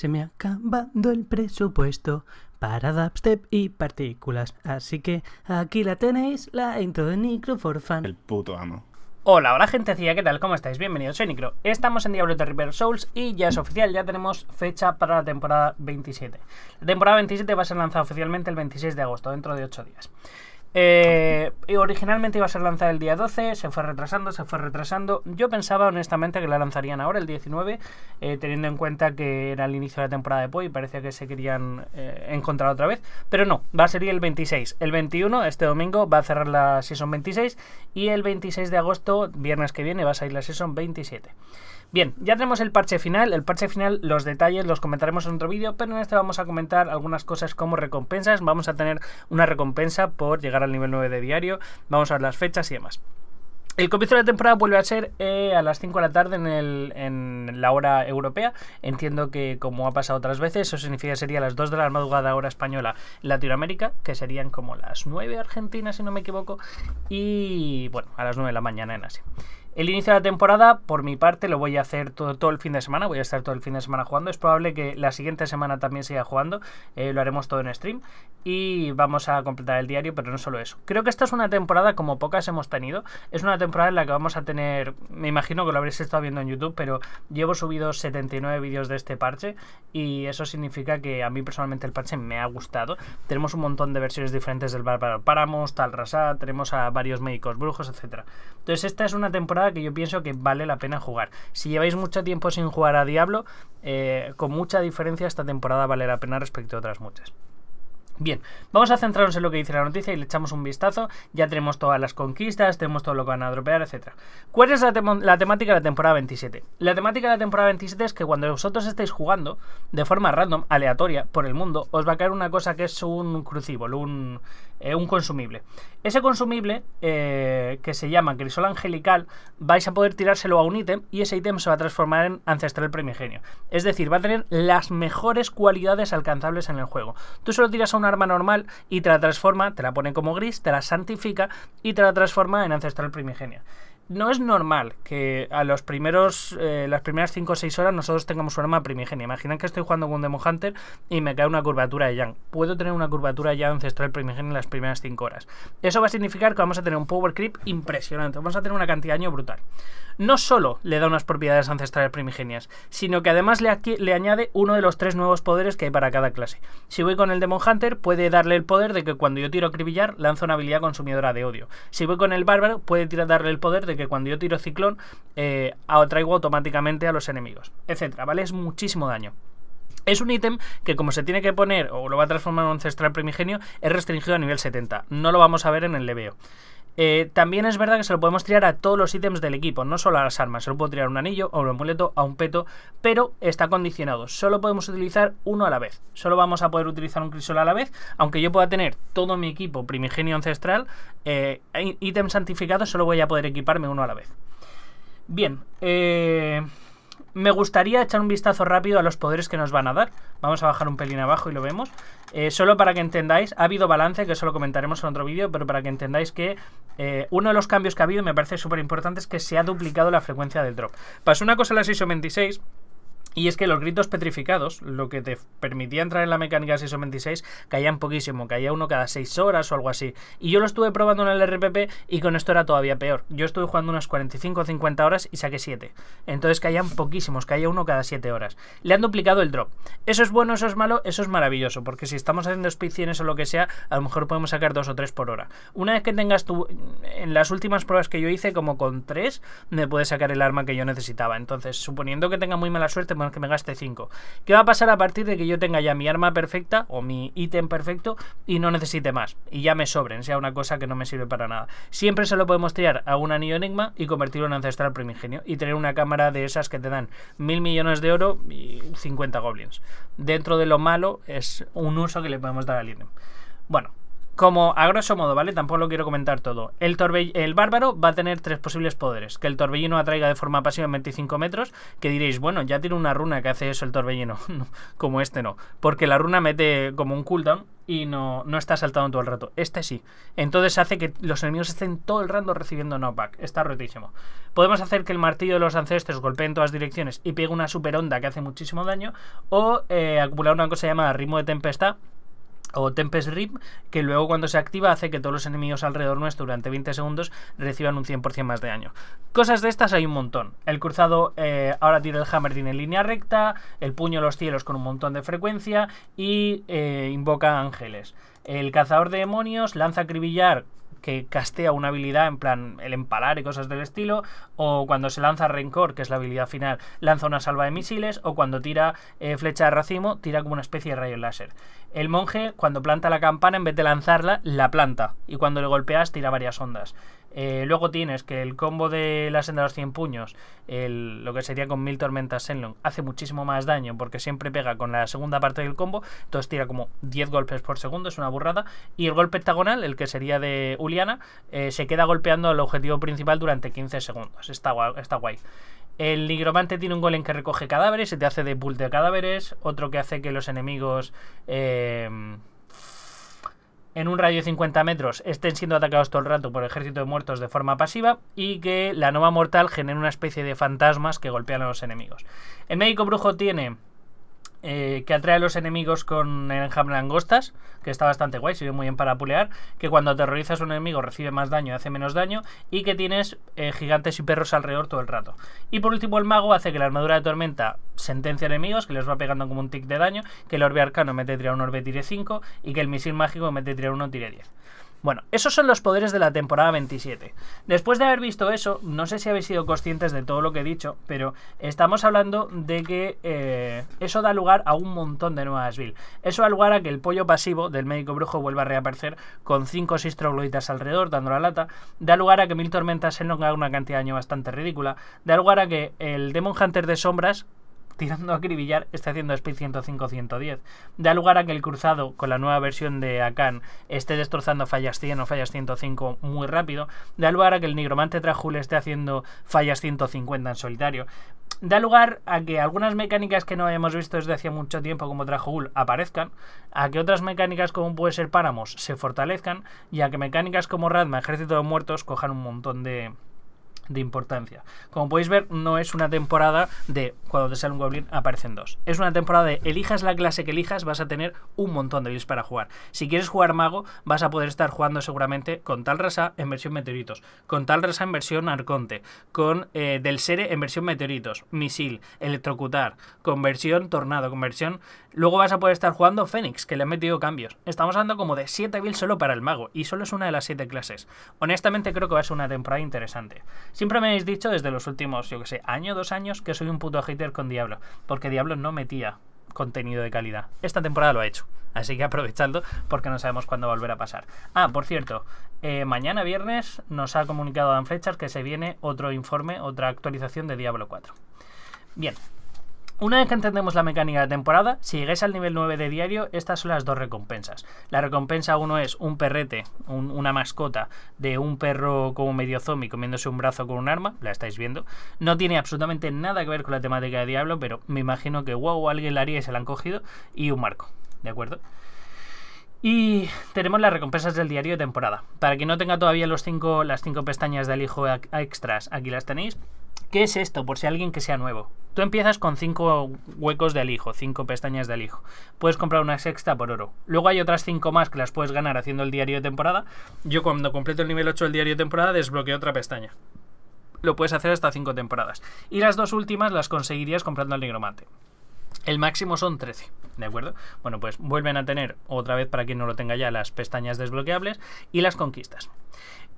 Se me ha acabado el presupuesto para dubstep y partículas. Así que aquí la tenéis, la intro de Nicro for fan El puto amo. Hola, hola gentecilla, ¿qué tal? ¿Cómo estáis? Bienvenidos, soy Nicro. Estamos en Diablo de River Souls y ya es oficial, ya tenemos fecha para la temporada 27. La temporada 27 va a ser lanzada oficialmente el 26 de agosto, dentro de 8 días. Eh, originalmente iba a ser lanzada el día 12, se fue retrasando, se fue retrasando. Yo pensaba honestamente que la lanzarían ahora, el 19, eh, teniendo en cuenta que era el inicio de la temporada de Poi y parecía que se querían eh, encontrar otra vez. Pero no, va a ser el 26. El 21, este domingo, va a cerrar la Season 26 y el 26 de agosto, viernes que viene, va a salir la Season 27. Bien, ya tenemos el parche final. El parche final, los detalles los comentaremos en otro vídeo, pero en este vamos a comentar algunas cosas como recompensas. Vamos a tener una recompensa por llegar al nivel 9 de diario. Vamos a ver las fechas y demás. El comienzo de la temporada vuelve a ser eh, a las 5 de la tarde en, la hora europea. Entiendo que, como ha pasado otras veces, eso significa que sería a las 2 de la madrugada hora española en Latinoamérica, que serían como las 9 Argentina, si no me equivoco, y bueno, a las 9 de la mañana en Asia. El inicio de la temporada, por mi parte, lo voy a hacer todo, todo, el fin de semana. Voy a estar todo el fin de semana jugando. Es probable que la siguiente semana también siga jugando. Eh, lo haremos todo en stream. Y vamos a completar el diario, pero no solo eso. Creo que esta es una temporada como pocas hemos tenido. Es una temporada en la que vamos a tener. Me imagino que lo habréis estado viendo en YouTube, pero llevo subido 79 vídeos de este parche. Y eso significa que a mí personalmente el parche me ha gustado. Tenemos un montón de versiones diferentes del Bárbaro Páramos, Tal tenemos a varios médicos brujos, etc. Entonces, esta es una temporada que yo pienso que vale la pena jugar. Si lleváis mucho tiempo sin jugar a Diablo, eh, con mucha diferencia esta temporada vale la pena respecto a otras muchas. Bien, vamos a centrarnos en lo que dice la noticia y le echamos un vistazo. Ya tenemos todas las conquistas, tenemos todo lo que van a dropear, etc. ¿Cuál es la, temática de la temporada 27? La temática de la temporada 27 es que cuando vosotros estéis jugando de forma random, aleatoria, por el mundo, os va a caer una cosa que es un crucíbolo, un, eh, un consumible. Ese consumible, eh, que se llama Grisol angelical, vais a poder tirárselo a un ítem y ese ítem se va a transformar en ancestral primigenio. Es decir, va a tener las mejores cualidades alcanzables en el juego. Tú solo tiras a un arma normal y te la transforma, te la pone como gris, te la santifica y te la transforma en ancestral primigenio no es normal que a los primeros, eh, las primeras 5 o 6 horas nosotros tengamos un arma primigenia. Imaginen que estoy jugando con un Demon Hunter y me cae una curvatura de Yang. Puedo tener una curvatura ya ancestral primigenia en las primeras 5 horas. Eso va a significar que vamos a tener un power creep impresionante. Vamos a tener una cantidad de daño brutal. No solo le da unas propiedades ancestrales primigenias, sino que además le, añade uno de los tres nuevos poderes que hay para cada clase. Si voy con el Demon Hunter, puede darle el poder de que cuando yo tiro cribillar lanza una habilidad consumidora de odio. Si voy con el Bárbaro, puede darle el poder de que que cuando yo tiro ciclón, eh, atraigo automáticamente a los enemigos, etcétera, ¿vale? Es muchísimo daño. Es un ítem que como se tiene que poner, o lo va a transformar en ancestral primigenio, es restringido a nivel 70. No lo vamos a ver en el leveo. Eh, también es verdad que se lo podemos tirar a todos los ítems del equipo, no solo a las armas. Se lo puedo tirar a un anillo, a un amuleto, a un peto, pero está condicionado. Solo podemos utilizar uno a la vez. Solo vamos a poder utilizar un crisol a la vez. Aunque yo pueda tener todo mi equipo primigenio ancestral, eh, ítems santificados solo voy a poder equiparme uno a la vez. Bien, eh me gustaría echar un vistazo rápido a los poderes que nos van a dar. Vamos a bajar un pelín abajo y lo vemos. Eh, solo para que entendáis, ha habido balance, que eso lo comentaremos en otro vídeo, pero para que entendáis que eh, uno de los cambios que ha habido, me parece súper importante, es que se ha duplicado la frecuencia del drop. Pasó una cosa en la 626 y es que los gritos petrificados, lo que te permitía entrar en la mecánica 26 caían poquísimo, caía uno cada 6 horas o algo así. Y yo lo estuve probando en el RPP y con esto era todavía peor. Yo estuve jugando unas 45 o 50 horas y saqué 7. Entonces caían poquísimos, caía uno cada 7 horas. Le han duplicado el drop. Eso es bueno, eso es malo, eso es maravilloso, porque si estamos haciendo expediciones o lo que sea, a lo mejor podemos sacar 2 o 3 por hora. Una vez que tengas tú En las últimas pruebas que yo hice, como con 3, me puede sacar el arma que yo necesitaba. Entonces, suponiendo que tenga muy mala suerte, que me gaste 5. ¿Qué va a pasar a partir de que yo tenga ya mi arma perfecta o mi ítem perfecto y no necesite más? Y ya me sobren, sea una cosa que no me sirve para nada. Siempre se lo podemos tirar a un anillo enigma y convertirlo en ancestral primigenio y tener una cámara de esas que te dan mil millones de oro y 50 goblins. Dentro de lo malo es un uso que le podemos dar al ítem. Bueno, como a grosso modo, ¿vale? Tampoco lo quiero comentar todo. El, el bárbaro va a tener tres posibles poderes. Que el torbellino atraiga de forma pasiva en 25 metros, que diréis, bueno, ya tiene una runa que hace eso el torbellino. como este no. Porque la runa mete como un cooldown y no, no está saltando todo el rato. Este sí. Entonces hace que los enemigos estén todo el rato recibiendo knockback. Está rotísimo. Podemos hacer que el martillo de los ancestros golpee en todas direcciones y pegue una super onda que hace muchísimo daño. O eh, acumular una cosa llamada ritmo de tempestad o Tempest Rip, que luego cuando se activa hace que todos los enemigos alrededor nuestro durante 20 segundos reciban un 100% más de daño. Cosas de estas hay un montón. El cruzado eh, ahora tira el hammer en línea recta, el puño a los cielos con un montón de frecuencia y eh, invoca ángeles. El cazador de demonios lanza acribillar que castea una habilidad en plan el empalar y cosas del estilo, o cuando se lanza Rencor, que es la habilidad final, lanza una salva de misiles, o cuando tira eh, flecha de racimo, tira como una especie de rayo láser. El monje, cuando planta la campana, en vez de lanzarla, la planta, y cuando le golpeas, tira varias ondas. Eh, luego tienes que el combo de la senda de los 100 puños, lo que sería con 1000 tormentas long hace muchísimo más daño porque siempre pega con la segunda parte del combo, entonces tira como 10 golpes por segundo, es una burrada. Y el golpe hectagonal, el que sería de Uliana, eh, se queda golpeando al objetivo principal durante 15 segundos. Está, está guay. El nigromante tiene un golem que recoge cadáveres y te hace de pool de cadáveres, otro que hace que los enemigos... Eh, en un radio de 50 metros estén siendo atacados todo el rato por ejército de muertos de forma pasiva y que la nova mortal genere una especie de fantasmas que golpean a los enemigos. El médico brujo tiene eh, que atrae a los enemigos con el enjambre de angostas, que está bastante guay, sirve muy bien para pulear, que cuando aterrorizas a un enemigo recibe más daño, y hace menos daño, y que tienes eh, gigantes y perros alrededor todo el rato. Y por último el mago hace que la armadura de tormenta sentencia enemigos, que les va pegando como un tick de daño, que el orbe arcano mete tirar un orbe tire 5 y que el misil mágico mete tirar 1 tire 10. Bueno, esos son los poderes de la temporada 27. Después de haber visto eso, no sé si habéis sido conscientes de todo lo que he dicho, pero estamos hablando de que eh, eso da lugar a un montón de nuevas builds. Eso da lugar a que el pollo pasivo del médico brujo vuelva a reaparecer con 5 o alrededor, dando la lata. Da lugar a que mil tormentas se haga una cantidad de daño bastante ridícula. Da lugar a que el Demon Hunter de sombras tirando a acribillar esté haciendo Speed 105-110. Da lugar a que el cruzado con la nueva versión de Akan esté destrozando fallas 100 o fallas 105 muy rápido. Da lugar a que el nigromante Trajul esté haciendo fallas 150 en solitario. Da lugar a que algunas mecánicas que no habíamos visto desde hace mucho tiempo como Trajul aparezcan, a que otras mecánicas como puede ser Páramos se fortalezcan y a que mecánicas como Radma, Ejército de Muertos cojan un montón de, de importancia. Como podéis ver, no es una temporada de cuando te sale un goblin aparecen dos. Es una temporada de elijas la clase que elijas, vas a tener un montón de builds para jugar. Si quieres jugar mago, vas a poder estar jugando seguramente con tal rasa en versión meteoritos, con tal raza en versión arconte, con eh, del sere en versión meteoritos, misil, electrocutar, conversión tornado, conversión... Luego vas a poder estar jugando Fénix, que le han metido cambios. Estamos hablando como de 7 builds solo para el mago, y solo es una de las 7 clases. Honestamente creo que va a ser una temporada interesante. Siempre me habéis dicho desde los últimos, yo que sé, año, dos años, que soy un puto hater con Diablo, porque Diablo no metía contenido de calidad. Esta temporada lo ha hecho, así que aprovechando, porque no sabemos cuándo volverá a pasar. Ah, por cierto, eh, mañana viernes nos ha comunicado Dan Fletcher que se viene otro informe, otra actualización de Diablo 4. Bien, una vez que entendemos la mecánica de temporada, si llegáis al nivel 9 de diario, estas son las dos recompensas. La recompensa 1 es un perrete, una mascota de un perro como medio zombie comiéndose un brazo con un arma, la estáis viendo. No tiene absolutamente nada que ver con la temática de Diablo, pero me imagino que wow, alguien la haría y se la han cogido, y un marco, ¿de acuerdo? Y tenemos las recompensas del diario de temporada. Para quien no tenga todavía los cinco, las 5 pestañas del hijo extras, aquí las tenéis. ¿Qué es esto? Por si alguien que sea nuevo. Tú empiezas con 5 huecos de alijo, cinco pestañas de alijo. Puedes comprar una sexta por oro. Luego hay otras 5 más que las puedes ganar haciendo el diario de temporada. Yo cuando completo el nivel 8 del diario de temporada desbloqueo otra pestaña. Lo puedes hacer hasta 5 temporadas. Y las dos últimas las conseguirías comprando el nigromante. El máximo son 13. ¿De acuerdo? Bueno, pues vuelven a tener, otra vez para quien no lo tenga ya, las pestañas desbloqueables y las conquistas.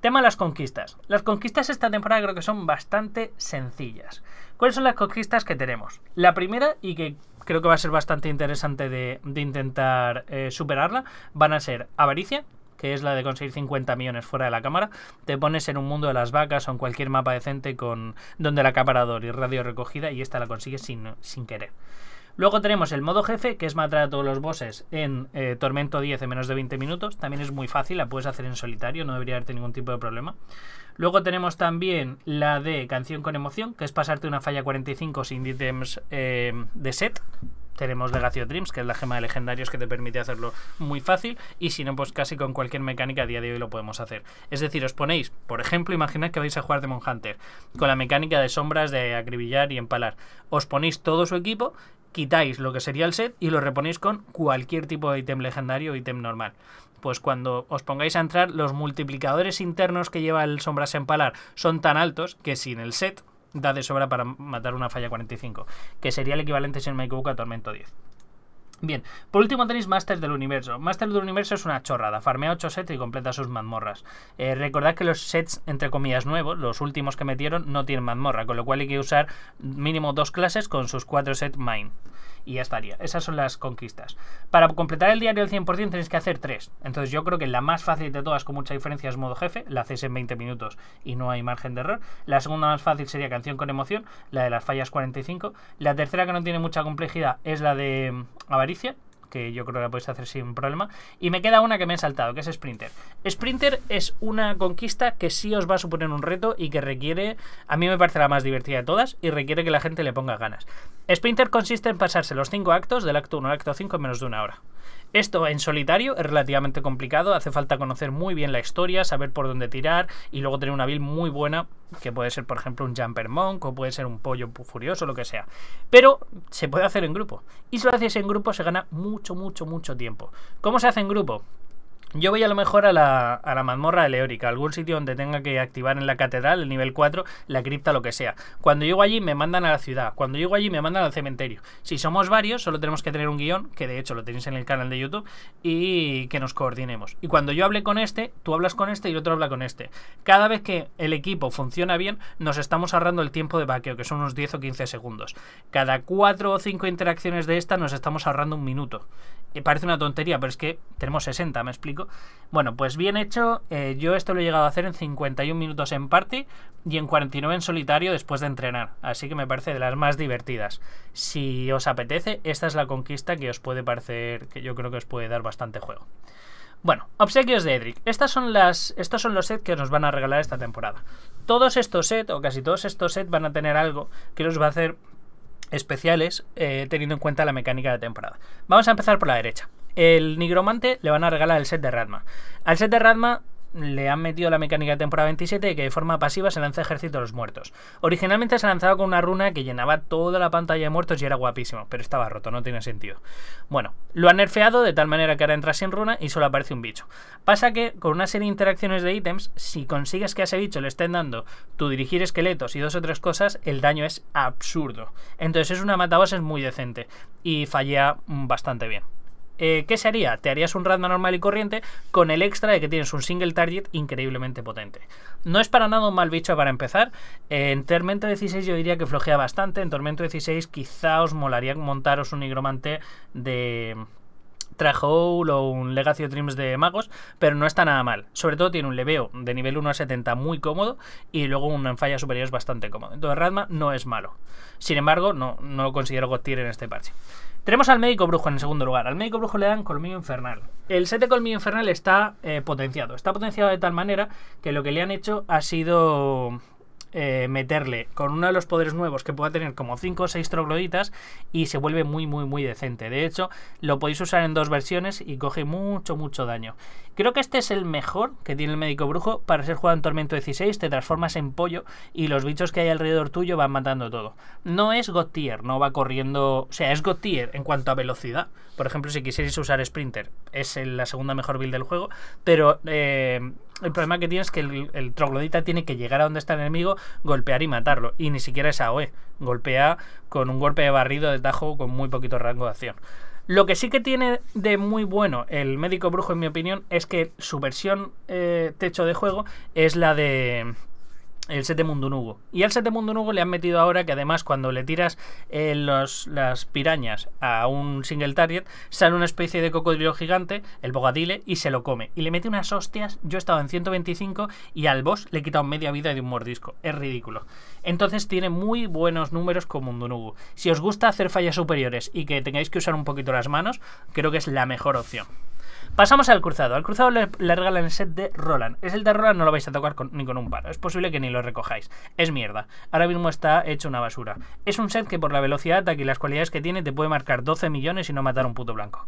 Tema las conquistas. Las conquistas esta temporada creo que son bastante sencillas. ¿Cuáles son las conquistas que tenemos? La primera, y que creo que va a ser bastante interesante de, intentar eh, superarla, van a ser avaricia, que es la de conseguir 50 millones fuera de la cámara, te pones en un mundo de las vacas o en cualquier mapa decente con donde el acaparador y radio recogida y esta la consigues sin querer. Luego tenemos el modo jefe, que es matar a todos los bosses en eh, Tormento 10 en menos de 20 minutos. También es muy fácil, la puedes hacer en solitario, no debería darte ningún tipo de problema. Luego tenemos también la de canción con emoción, que es pasarte una falla 45 sin ítems eh, de set. Tenemos Legacio Dreams, que es la gema de legendarios que te permite hacerlo muy fácil. Y si no, pues casi con cualquier mecánica a día de hoy lo podemos hacer. Es decir, os ponéis, por ejemplo, imaginad que vais a jugar Demon Hunter con la mecánica de sombras, de acribillar y empalar. Os ponéis todo su equipo quitáis lo que sería el set y lo reponéis con cualquier tipo de ítem legendario o ítem normal. Pues cuando os pongáis a entrar, los multiplicadores internos que lleva el Sombras Empalar son tan altos que sin el set da de sobra para matar una falla 45, que sería el equivalente, si no me a Tormento 10. Bien, por último tenéis Master del Universo. Master del Universo es una chorrada, farmea 8 sets y completa sus mazmorras. Eh, recordad que los sets, entre comillas, nuevos, los últimos que metieron, no tienen mazmorra, con lo cual hay que usar mínimo dos clases con sus 4 sets mine y ya estaría. Esas son las conquistas. Para completar el diario al 100% tenéis que hacer tres. Entonces yo creo que la más fácil de todas con mucha diferencia es modo jefe, la haces en 20 minutos y no hay margen de error. La segunda más fácil sería canción con emoción, la de las fallas 45. La tercera que no tiene mucha complejidad es la de mm, avaricia, que yo creo que la podéis hacer sin problema. Y me queda una que me he saltado, que es Sprinter. Sprinter es una conquista que sí os va a suponer un reto y que requiere, a mí me parece la más divertida de todas, y requiere que la gente le ponga ganas. Sprinter consiste en pasarse los 5 actos, del acto 1 al acto 5 en menos de una hora. Esto en solitario es relativamente complicado, hace falta conocer muy bien la historia, saber por dónde tirar y luego tener una build muy buena, que puede ser por ejemplo un Jumper Monk o puede ser un Pollo Furioso, lo que sea. Pero se puede hacer en grupo y si lo haces en grupo se gana mucho, mucho, mucho tiempo. ¿Cómo se hace en grupo? Yo voy a lo mejor a la, mazmorra la mazmorra algún sitio donde tenga que activar en la catedral, el nivel 4, la cripta, lo que sea. Cuando llego allí me mandan a la ciudad, cuando llego allí me mandan al cementerio. Si somos varios, solo tenemos que tener un guión, que de hecho lo tenéis en el canal de YouTube, y que nos coordinemos. Y cuando yo hable con este, tú hablas con este y el otro habla con este. Cada vez que el equipo funciona bien, nos estamos ahorrando el tiempo de vaqueo, que son unos 10 o 15 segundos. Cada 4 o 5 interacciones de esta nos estamos ahorrando un minuto parece una tontería, pero es que tenemos 60, me explico. Bueno, pues bien hecho, eh, yo esto lo he llegado a hacer en 51 minutos en party y en 49 en solitario después de entrenar, así que me parece de las más divertidas. Si os apetece, esta es la conquista que os puede parecer, que yo creo que os puede dar bastante juego. Bueno, obsequios de Edric. Estas son las, estos son los sets que nos van a regalar esta temporada. Todos estos sets, o casi todos estos sets, van a tener algo que os va a hacer especiales eh, teniendo en cuenta la mecánica de temporada. Vamos a empezar por la derecha. El nigromante le van a regalar el set de Radma. Al set de Radma le han metido la mecánica de temporada 27 y que de forma pasiva se lanza ejército de los muertos. Originalmente se lanzaba con una runa que llenaba toda la pantalla de muertos y era guapísimo, pero estaba roto, no tiene sentido. Bueno, lo han nerfeado de tal manera que ahora entras sin runa y solo aparece un bicho. Pasa que con una serie de interacciones de ítems, si consigues que a ese bicho le estén dando tu dirigir esqueletos y dos o tres cosas, el daño es absurdo. Entonces es una matabases muy decente y falla mm, bastante bien. Eh, ¿Qué sería? Te harías un Radma normal y corriente con el extra de que tienes un single target increíblemente potente. No es para nada un mal bicho para empezar. Eh, en Tormento 16 yo diría que flojea bastante. En Tormento 16 quizá os molaría montaros un nigromante de Trahoul o un legacio of Dreams de magos, pero no está nada mal. Sobre todo tiene un leveo de nivel 1 a 70 muy cómodo y luego un falla superior es bastante cómodo. Entonces Radma no es malo. Sin embargo, no, no lo considero God tier en este parche. Tenemos al médico brujo en el segundo lugar. Al médico brujo le dan colmillo infernal. El set de colmillo infernal está eh, potenciado. Está potenciado de tal manera que lo que le han hecho ha sido eh, meterle con uno de los poderes nuevos que pueda tener como 5 o 6 trogloditas y se vuelve muy, muy, muy decente. De hecho, lo podéis usar en dos versiones y coge mucho, mucho daño. Creo que este es el mejor que tiene el médico brujo para ser jugado en Tormento 16. Te transformas en pollo y los bichos que hay alrededor tuyo van matando todo. No es God no va corriendo. O sea, es God en cuanto a velocidad. Por ejemplo, si quisierais usar Sprinter, es la segunda mejor build del juego, pero. Eh, el problema que tiene es que el, troglodita tiene que llegar a donde está el enemigo, golpear y matarlo. Y ni siquiera es AOE. Golpea con un golpe de barrido de tajo con muy poquito rango de acción. Lo que sí que tiene de muy bueno el médico brujo, en mi opinión, es que su versión eh, techo de juego es la de el set de Mundunugo. Y al set de nugo le han metido ahora que además cuando le tiras eh, las pirañas a un single target, sale una especie de cocodrilo gigante, el bogadile, y se lo come. Y le mete unas hostias, yo he estado en 125 y al boss le he quitado media vida de un mordisco. Es ridículo. Entonces tiene muy buenos números con Mundunugo. Si os gusta hacer fallas superiores y que tengáis que usar un poquito las manos, creo que es la mejor opción. Pasamos al cruzado. Al cruzado le, regalan el set de Roland. Es el de Roland, no lo vais a tocar ni con un paro. Es posible que ni lo recojáis. Es mierda. Ahora mismo está hecho una basura. Es un set que por la velocidad, ataque y las cualidades que tiene te puede marcar 12 millones y no matar un puto blanco.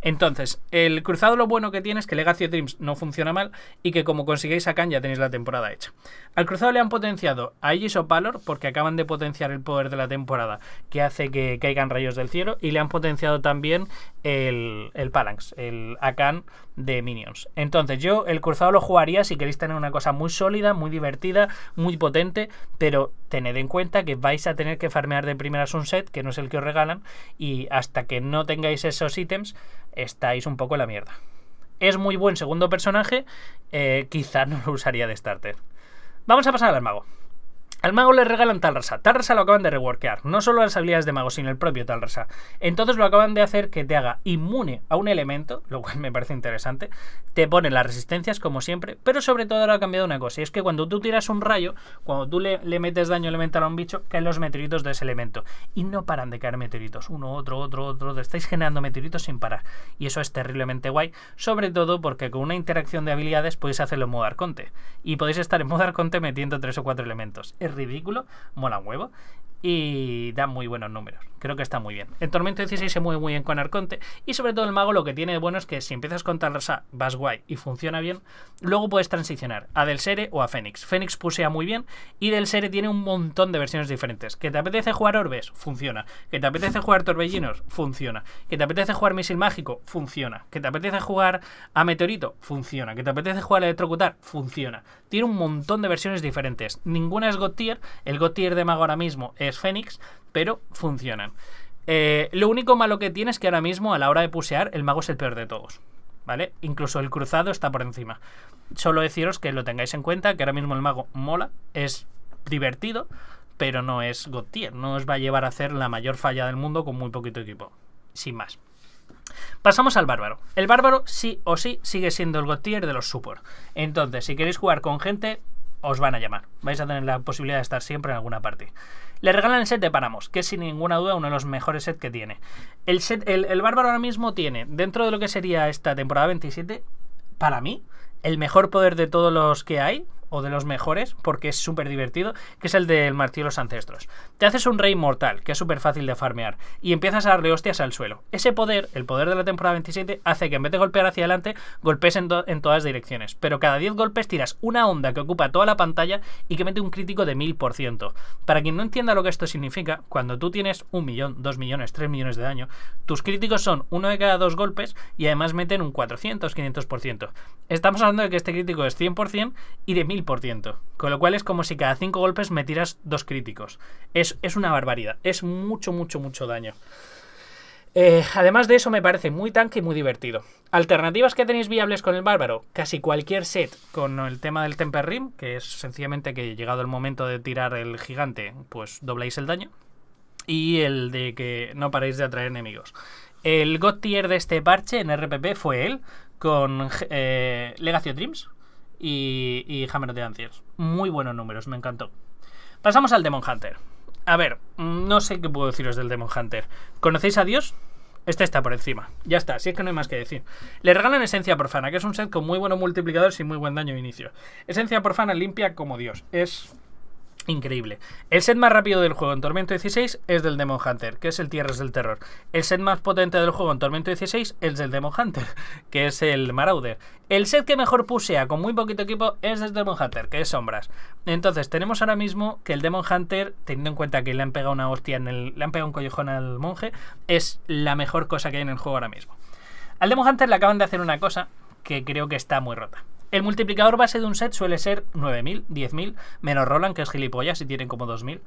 Entonces, el cruzado lo bueno que tiene es que Legacy Dreams no funciona mal y que como consigáis a ya tenéis la temporada hecha. Al cruzado le han potenciado a Aegis o Palor, porque acaban de potenciar el poder de la temporada que hace que caigan rayos del cielo y le han potenciado también el, el Palanx, el Akan de Minions. Entonces, yo el cruzado lo jugaría si queréis tener una cosa muy sólida, muy divertida, muy potente, pero tened en cuenta que vais a tener que farmear de primeras un set, que no es el que os regalan, y hasta que no tengáis esos ítems, estáis un poco en la mierda. Es muy buen segundo personaje, eh, quizá no lo usaría de starter. Vamos a pasar al mago. Al mago le regalan Talrasa. Talrasa lo acaban de reworkear. No solo las habilidades de mago, sino el propio Talrasa. Entonces lo acaban de hacer que te haga inmune a un elemento, lo cual me parece interesante. Te ponen las resistencias como siempre, pero sobre todo ahora ha cambiado una cosa. Y es que cuando tú tiras un rayo, cuando tú le, metes daño elemental a un bicho, caen los meteoritos de ese elemento. Y no paran de caer meteoritos. Uno, otro, otro, otro. estáis generando meteoritos sin parar. Y eso es terriblemente guay. Sobre todo porque con una interacción de habilidades podéis hacerlo en modo arconte. Y podéis estar en modo arconte metiendo tres o cuatro elementos. Es ridículo, mola huevo y da muy buenos números. Creo que está muy bien. El Tormento 16 se mueve muy bien con Arconte. Y sobre todo el mago lo que tiene de bueno es que si empiezas con Talrasa, vas guay y funciona bien, luego puedes transicionar a Del Delsere o a Fénix. Fénix pusea muy bien y Del Delsere tiene un montón de versiones diferentes. ¿Que te apetece jugar Orbes? Funciona. ¿Que te apetece jugar Torbellinos? Funciona. ¿Que te apetece jugar Misil Mágico? Funciona. ¿Que te apetece jugar a Meteorito? Funciona. ¿Que te apetece jugar a Electrocutar? Funciona. Tiene un montón de versiones diferentes. Ninguna es God El God de mago ahora mismo es Fénix, pero funcionan. Eh, lo único malo que tiene es que ahora mismo, a la hora de pusear, el mago es el peor de todos. ¿Vale? Incluso el cruzado está por encima. Solo deciros que lo tengáis en cuenta, que ahora mismo el mago mola, es divertido, pero no es God No os va a llevar a hacer la mayor falla del mundo con muy poquito equipo. Sin más. Pasamos al bárbaro. El bárbaro sí o sí sigue siendo el God de los support. Entonces, si queréis jugar con gente, os van a llamar. Vais a tener la posibilidad de estar siempre en alguna parte. Le regalan el set de Paramos, que es sin ninguna duda uno de los mejores sets que tiene. El, set, el, el Bárbaro ahora mismo tiene, dentro de lo que sería esta temporada 27, para mí, el mejor poder de todos los que hay, o de los mejores, porque es súper divertido, que es el del martillo de los ancestros. Te haces un rey mortal, que es súper fácil de farmear, y empiezas a darle hostias al suelo. Ese poder, el poder de la temporada 27, hace que en vez de golpear hacia adelante, golpes en, todas direcciones. Pero cada 10 golpes tiras una onda que ocupa toda la pantalla y que mete un crítico de 1000%. Para quien no entienda lo que esto significa, cuando tú tienes un millón, dos millones, tres millones de daño, tus críticos son uno de cada dos golpes y además meten un 400, 500%. Estamos hablando de que este crítico es 100% y de 1000 con lo cual es como si cada 5 golpes me tiras dos críticos. Es, es, una barbaridad. Es mucho, mucho, mucho daño. Eh, además de eso, me parece muy tanque y muy divertido. Alternativas que tenéis viables con el bárbaro. Casi cualquier set con el tema del Temper Rim, que es sencillamente que llegado el momento de tirar el gigante, pues dobláis el daño. Y el de que no paréis de atraer enemigos. El God Tier de este parche en RPP fue él, con eh, Legacy of Dreams, y, y Hammer of the Muy buenos números, me encantó. Pasamos al Demon Hunter. A ver, mm, no sé qué puedo deciros del Demon Hunter. ¿Conocéis a Dios? Este está por encima. Ya está, si es que no hay más que decir. Le regalan Esencia Profana, que es un set con muy buenos multiplicadores y muy buen daño de inicio. Esencia Profana limpia como Dios. Es Increíble. El set más rápido del juego en Tormento 16 es del Demon Hunter, que es el Tierras del Terror. El set más potente del juego en Tormento 16 es del Demon Hunter, que es el Marauder. El set que mejor pusea con muy poquito equipo es del Demon Hunter, que es Sombras. Entonces, tenemos ahora mismo que el Demon Hunter, teniendo en cuenta que le han pegado una hostia en el, le han pegado un collejón al monje, es la mejor cosa que hay en el juego ahora mismo. Al Demon Hunter le acaban de hacer una cosa que creo que está muy rota. El multiplicador base de un set suele ser 9.000, 10.000, menos Roland, que es gilipollas y tienen como 2.000.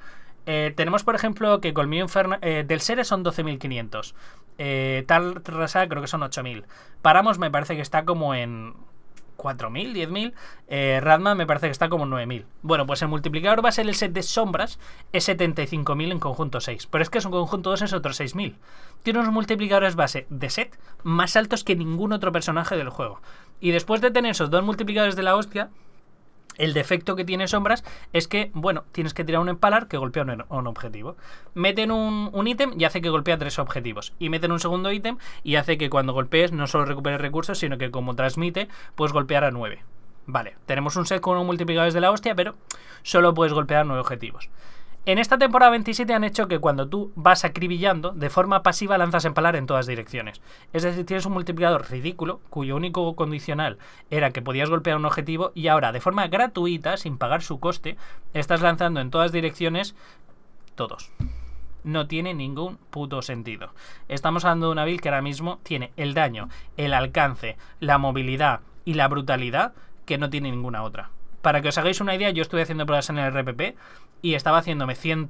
Eh, tenemos, por ejemplo, que Colmillo Inferno eh, del Sere son 12.500. Eh, tal creo que son 8.000. Paramos me parece que está como en. 4.000, 10.000. Radman Radma me parece que está como en 9.000. Bueno, pues el multiplicador base del set de sombras es 75.000 en conjunto 6. Pero es que es un conjunto 2 es otro 6.000. Tiene unos multiplicadores base de set más altos que ningún otro personaje del juego. Y después de tener esos dos multiplicadores de la hostia, el defecto que tiene sombras es que, bueno, tienes que tirar un empalar que golpea un, objetivo. Meten un, un ítem y hace que golpea tres objetivos. Y meten un segundo ítem y hace que cuando golpees no solo recuperes recursos, sino que como transmite, puedes golpear a nueve. Vale, tenemos un set con multiplicadores de la hostia, pero solo puedes golpear nueve objetivos. En esta temporada 27 han hecho que cuando tú vas acribillando, de forma pasiva lanzas empalar en todas direcciones. Es decir, tienes un multiplicador ridículo, cuyo único condicional era que podías golpear un objetivo, y ahora, de forma gratuita, sin pagar su coste, estás lanzando en todas direcciones todos. No tiene ningún puto sentido. Estamos hablando de una build que ahora mismo tiene el daño, el alcance, la movilidad y la brutalidad que no tiene ninguna otra. Para que os hagáis una idea, yo estuve haciendo pruebas en el RPP y estaba haciéndome 100...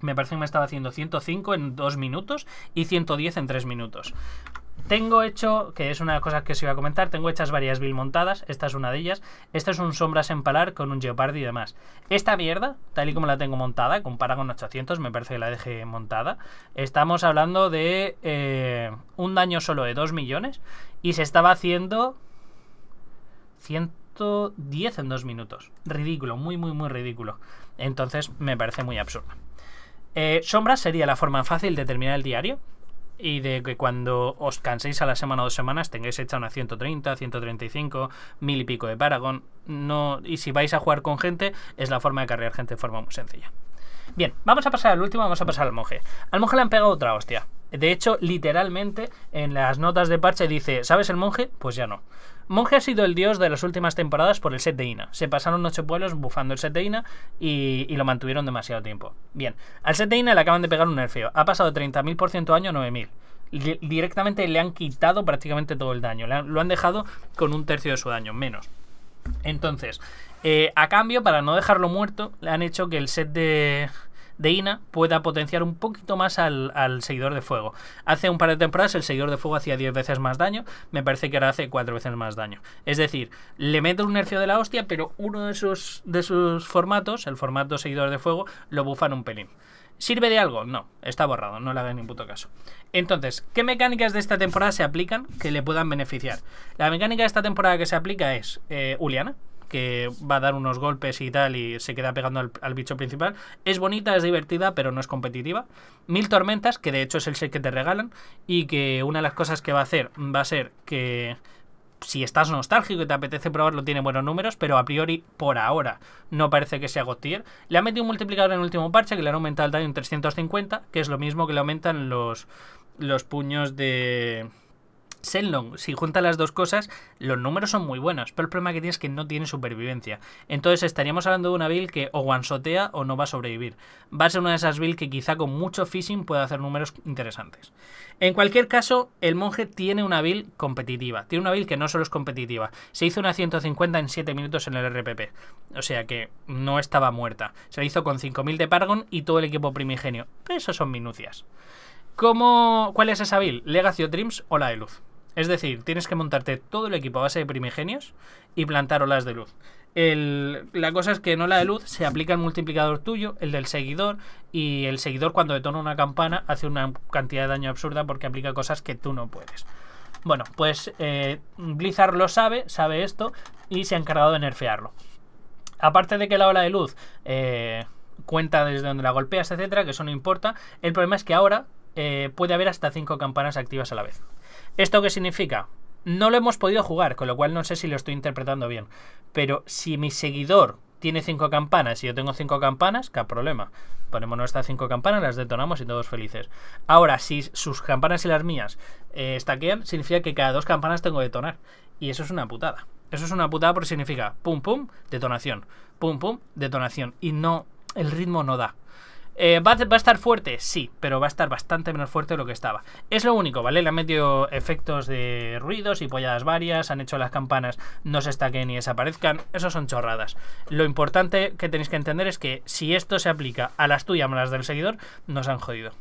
Me parece que me estaba haciendo 105 en 2 minutos y 110 en 3 minutos. Tengo hecho, que es una de las cosas que os iba a comentar, tengo hechas varias Bill montadas, esta es una de ellas. Esta es un Sombras en Palar con un Geopardy y demás. Esta mierda, tal y como la tengo montada, compara con 800, me parece que la dejé montada. Estamos hablando de eh, un daño solo de 2 millones y se estaba haciendo 100 10 en 2 minutos. Ridículo, muy, muy, muy ridículo. Entonces me parece muy absurdo. sombras eh, sombra sería la forma fácil de terminar el diario y de que cuando os canséis a la semana o dos semanas tengáis hecha una 130, 135, mil y pico de Paragon. No, y si vais a jugar con gente, es la forma de cargar gente de forma muy sencilla. Bien, vamos a pasar al último, vamos a pasar al monje. Al monje le han pegado otra hostia. De hecho, literalmente en las notas de parche dice, ¿sabes el monje? Pues ya no. Monje ha sido el dios de las últimas temporadas por el set de Ina. Se pasaron ocho pueblos bufando el set de Ina y, lo mantuvieron demasiado tiempo. Bien, al set de Ina le acaban de pegar un nerfeo. Ha pasado de 30.000% año a 9.000 directamente le han quitado prácticamente todo el daño. lo han dejado con un tercio de su daño, menos. Entonces, eh, a cambio, para no dejarlo muerto, le han hecho que el set de de INA pueda potenciar un poquito más al, seguidor de fuego. Hace un par de temporadas el seguidor de fuego hacía 10 veces más daño, me parece que ahora hace 4 veces más daño. Es decir, le meto un nerfio de la hostia, pero uno de sus, de sus formatos, el formato seguidor de fuego, lo bufan un pelín. ¿Sirve de algo? No, está borrado, no le haga ni puto caso. Entonces, ¿qué mecánicas de esta temporada se aplican que le puedan beneficiar? La mecánica de esta temporada que se aplica es eh, Uliana, que va a dar unos golpes y tal y se queda pegando al, bicho principal. Es bonita, es divertida, pero no es competitiva. Mil tormentas, que de hecho es el set que te regalan y que una de las cosas que va a hacer va a ser que si estás nostálgico y te apetece probarlo, tiene buenos números, pero a priori, por ahora, no parece que sea God Le han metido un multiplicador en el último parche que le han aumentado el daño en 350, que es lo mismo que le aumentan los, los puños de Shenlong, si junta las dos cosas, los números son muy buenos, pero el problema que tiene es que no tiene supervivencia. Entonces estaríamos hablando de una build que o guansotea o no va a sobrevivir. Va a ser una de esas builds que quizá con mucho phishing pueda hacer números interesantes. En cualquier caso, el monje tiene una build competitiva. Tiene una build que no solo es competitiva. Se hizo una 150 en 7 minutos en el RPP. O sea que no estaba muerta. Se hizo con 5000 de Pargon y todo el equipo primigenio. Pero eso son minucias. ¿Cómo, ¿Cuál es esa build? ¿Legacy Dreams o la de Luz? Es decir, tienes que montarte todo el equipo a base de primigenios y plantar olas de luz. la cosa es que en ola de luz se aplica el multiplicador tuyo, el del seguidor, y el seguidor cuando detona una campana hace una cantidad de daño absurda porque aplica cosas que tú no puedes. Bueno, pues eh, Blizzard lo sabe, sabe esto, y se ha encargado de nerfearlo. Aparte de que la ola de luz eh, cuenta desde donde la golpeas, etcétera, que eso no importa, el problema es que ahora eh, puede haber hasta 5 campanas activas a la vez. ¿Esto qué significa? No lo hemos podido jugar, con lo cual no sé si lo estoy interpretando bien. Pero si mi seguidor tiene cinco campanas y yo tengo cinco campanas, ¿qué problema? Ponemos nuestras cinco campanas, las detonamos y todos felices. Ahora, si sus campanas y las mías eh, significa que cada dos campanas tengo que detonar. Y eso es una putada. Eso es una putada porque significa pum pum, detonación, pum pum, detonación. Y no, el ritmo no da. Eh, ¿va, a estar fuerte? Sí, pero va a estar bastante menos fuerte de lo que estaba. Es lo único, ¿vale? Le han metido efectos de ruidos y polladas varias, han hecho las campanas, no se estaquen ni desaparezcan. Eso son chorradas. Lo importante que tenéis que entender es que si esto se aplica a las tuyas a las del seguidor, nos han jodido.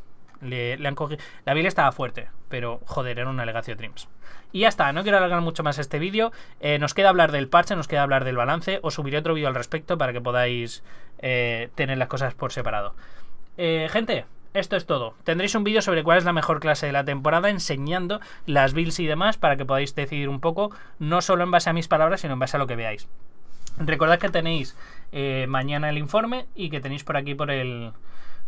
Le, han cogido. La biblia estaba fuerte, pero joder, era un de Dreams. Y ya está, no quiero alargar mucho más este vídeo. Eh, nos queda hablar del parche, nos queda hablar del balance. Os subiré otro vídeo al respecto para que podáis eh, tener las cosas por separado. Eh, gente, esto es todo. Tendréis un vídeo sobre cuál es la mejor clase de la temporada, enseñando las bills y demás para que podáis decidir un poco, no solo en base a mis palabras, sino en base a lo que veáis. Recordad que tenéis eh, mañana el informe y que tenéis por aquí por el,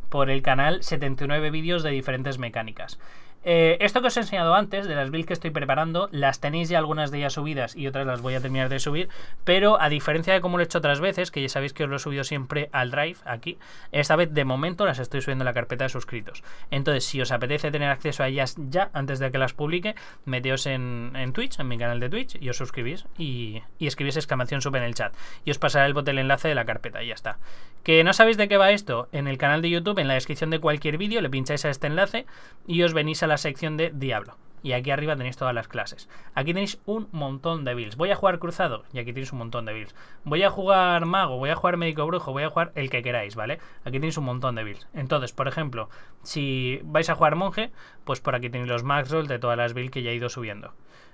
por el canal 79 vídeos de diferentes mecánicas. Eh, esto que os he enseñado antes, de las builds que estoy preparando, las tenéis ya algunas de ellas subidas y otras las voy a terminar de subir, pero a diferencia de como lo he hecho otras veces, que ya sabéis que os lo he subido siempre al Drive, aquí, esta vez de momento las estoy subiendo en la carpeta de suscritos. Entonces, si os apetece tener acceso a ellas ya, antes de que las publique, meteos en, Twitch, en mi canal de Twitch, y os suscribís y, escribís exclamación sub en el chat. Y os pasará el botel el enlace de la carpeta y ya está. Que no sabéis de qué va esto, en el canal de YouTube, en la descripción de cualquier vídeo, le pincháis a este enlace y os venís a la sección de Diablo. Y aquí arriba tenéis todas las clases. Aquí tenéis un montón de builds. Voy a jugar cruzado. Y aquí tenéis un montón de builds. Voy a jugar mago. Voy a jugar médico brujo. Voy a jugar el que queráis, ¿vale? Aquí tenéis un montón de builds. Entonces, por ejemplo, si vais a jugar monje, pues por aquí tenéis los max de todas las builds que ya he ido subiendo.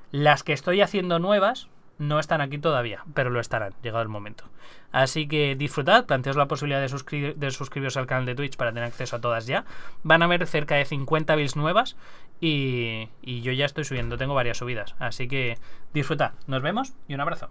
Las que estoy haciendo nuevas, no están aquí todavía, pero lo estarán, llegado el momento. Así que disfrutad, planteos la posibilidad de, suscribiros al canal de Twitch para tener acceso a todas ya. Van a haber cerca de 50 bills nuevas y, y yo ya estoy subiendo, tengo varias subidas. Así que disfrutad, nos vemos y un abrazo.